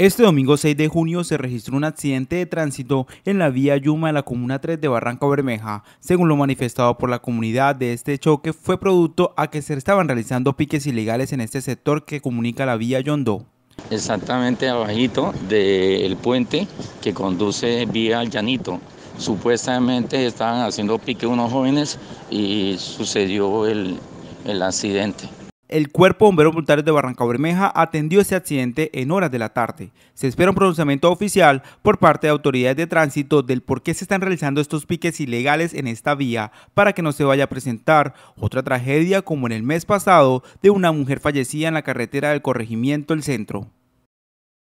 Este domingo 6 de junio se registró un accidente de tránsito en la vía Yuma de la Comuna 3 de Barranca Bermeja. Según lo manifestado por la comunidad de este choque fue producto a que se estaban realizando piques ilegales en este sector que comunica la vía Yondó. Exactamente abajito del puente que conduce vía al llanito. Supuestamente estaban haciendo pique unos jóvenes y sucedió el, el accidente. El cuerpo bombero voluntario de Barranca Bermeja atendió ese accidente en horas de la tarde. Se espera un pronunciamiento oficial por parte de autoridades de tránsito del por qué se están realizando estos piques ilegales en esta vía para que no se vaya a presentar otra tragedia como en el mes pasado de una mujer fallecida en la carretera del corregimiento El Centro.